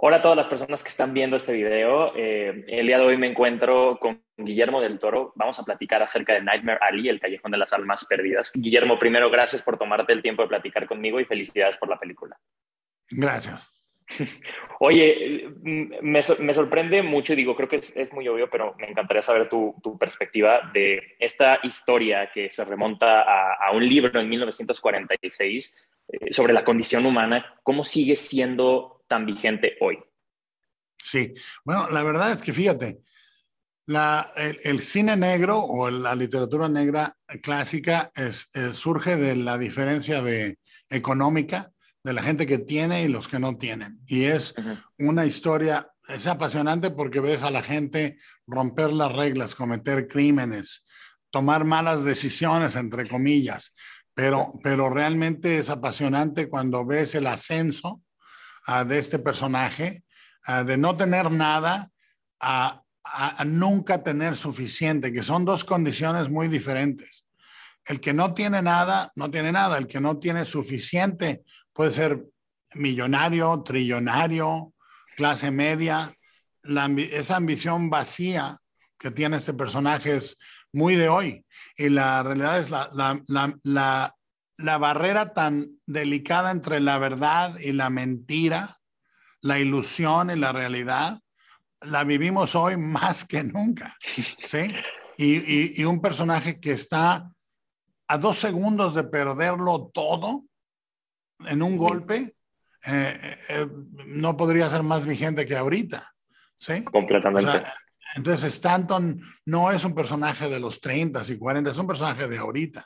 Hola a todas las personas que están viendo este video. Eh, el día de hoy me encuentro con Guillermo del Toro. Vamos a platicar acerca de Nightmare Alley, el callejón de las almas perdidas. Guillermo, primero, gracias por tomarte el tiempo de platicar conmigo y felicidades por la película. Gracias. Oye, mm, me, sorprende mucho y digo, creo que es, muy obvio, pero me encantaría saber tu, perspectiva de esta historia que se remonta a, un libro en 1946 eh, sobre la condición humana. ¿Cómo sigue siendo tan vigente hoy. Sí, bueno, la verdad es que fíjate, la, el, cine negro o la literatura negra clásica es, eh, surge de la diferencia de, económica de la gente que tiene y los que no tienen. Y es una historia, es apasionante porque ves a la gente romper las reglas, cometer crímenes, tomar malas decisiones, entre comillas. Pero, pero realmente es apasionante cuando ves el ascenso de este personaje, de no tener nada a, nunca tener suficiente, que son dos condiciones muy diferentes. El que no tiene nada, no tiene nada. El que no tiene suficiente puede ser millonario, trillonario, clase media. esa ambición vacía que tiene este personaje es muy de hoy. Y la realidad es la, la barrera tan delicada entre la verdad y la mentira, la ilusión y la realidad, la vivimos hoy más que nunca. Y, un personaje que está a dos segundos de perderlo todo en un golpe, eh, eh, eh, no podría ser más vigente que ahorita. Completamente. entonces Stanton no es un personaje de los 30 y 40, es un personaje de ahorita.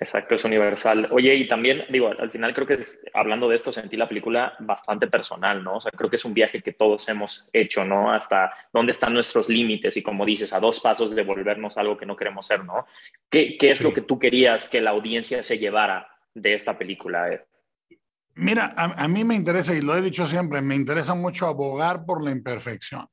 Exacto, es universal. Oye, y también, digo, al final creo que hablando de esto sentí la película bastante personal, ¿no? O sea, creo que es un viaje que todos hemos hecho, ¿no? Hasta dónde están nuestros límites y como dices, a dos pasos de volvernos algo que no queremos ser, ¿no? ¿Qué, es lo que tú querías que la audiencia se llevara de esta película? Mira, a, a mí me interesa, y lo he dicho siempre, me interesa mucho abogar por la imperfección.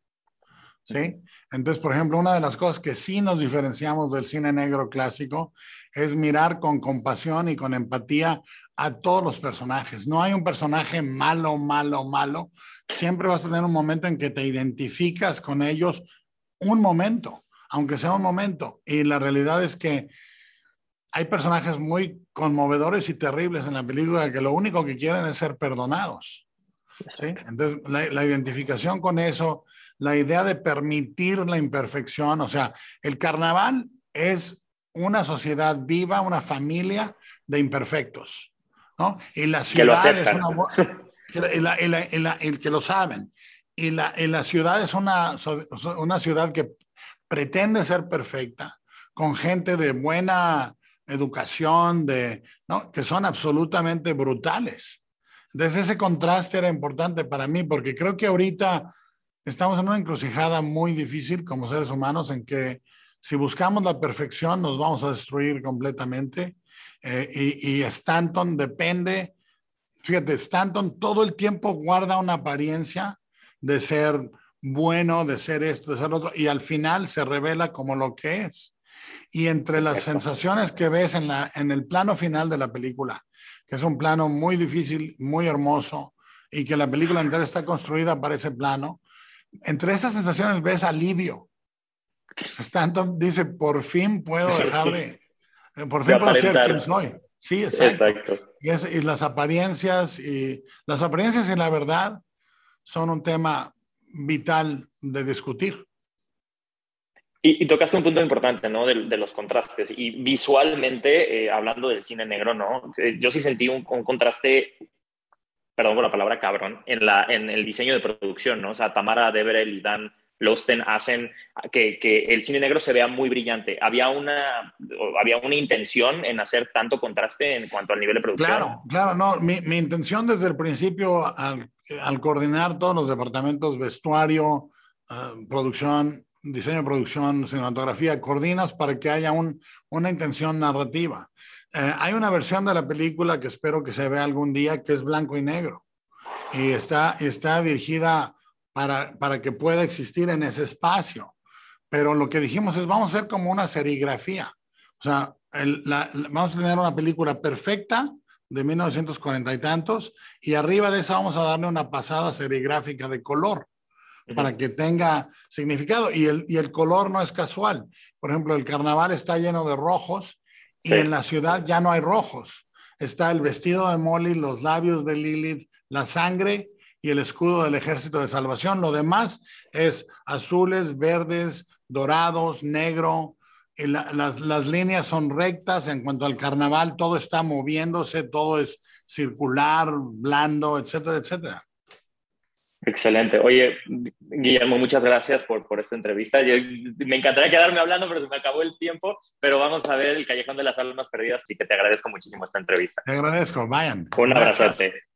¿sí? Entonces, por ejemplo, una de las cosas que sí nos diferenciamos del cine negro clásico es mirar con compasión y con empatía a todos los personajes. No hay un personaje malo, malo, malo. Siempre vas a tener un momento en que te identificas con ellos, un momento, aunque sea un momento. Y la realidad es que hay personajes muy conmovedores y terribles en la película que lo único que quieren es ser perdonados. Entonces, la, la identificación con eso, la idea de permitir la imperfección. O sea, el carnaval es una sociedad viva, una familia de imperfectos, ¿no? Y la ciudad es una... el, que lo saben. Y la, la ciudad es una, una ciudad que pretende ser perfecta, con gente de buena educación, de, ¿no? que son absolutamente brutales. Entonces ese contraste era importante para mí, porque creo que ahorita estamos en una encrucijada muy difícil como seres humanos en que si buscamos la perfección nos vamos a destruir completamente. Eh, y, y, Stanton depende, fíjate, Stanton todo el tiempo guarda una apariencia de ser bueno, de ser esto, de ser otro, y al final se revela como lo que es. Y entre las sensaciones que ves en, la, en el plano final de la película, que es un plano muy difícil, muy hermoso, y que la película entera está construida para ese plano, entre esas sensaciones ves alivio. tanto, dice, por fin puedo dejar de, eh, por fin puedo ser quien soy. Sí, exacto. Y, es, y, las apariencias y las apariencias y la verdad son un tema vital de discutir. Y, tocaste un punto importante, ¿no? De, los contrastes. Y visualmente, eh, hablando del cine negro, ¿no? Eh, yo sí sentí un contraste perdón por la palabra cabrón, en, la, en el diseño de producción, ¿no? O sea, Tamara Deverell y Dan Losten hacen que, que, el cine negro se vea muy brillante. Había una, había una intención en hacer tanto contraste en cuanto al nivel de producción. Claro, claro, no. Mi, mi intención desde el principio, al, al, coordinar todos los departamentos, vestuario, eh, producción, diseño de producción, cinematografía, coordinas para que haya un, una intención narrativa. Eh, hay una versión de la película que espero que se vea algún día que es blanco y negro y está, dirigida para, que pueda existir en ese espacio. Pero lo que dijimos es vamos a hacer como una serigrafía. O sea, vamos a tener una película perfecta de 1940 y tantos y arriba de esa vamos a darle una pasada serigráfica de color para que tenga significado. y el color no es casual. Por ejemplo, el carnaval está lleno de rojos y en la ciudad ya no hay rojos. Está el vestido de Molly, los labios de Lilith, la sangre y el escudo del ejército de salvación. Lo demás es azules, verdes, dorados, negro. las, las, líneas son rectas. En cuanto al carnaval, todo está moviéndose, todo es circular, blando, etcétera, etcétera. Excelente. Oye, Guillermo, muchas gracias por, por esta entrevista. me encantaría quedarme hablando, pero se me acabó el tiempo. Pero vamos a ver el Callejón de las Almas Perdidas, y que te agradezco muchísimo esta entrevista. Te agradezco, vayan. Un abrazote.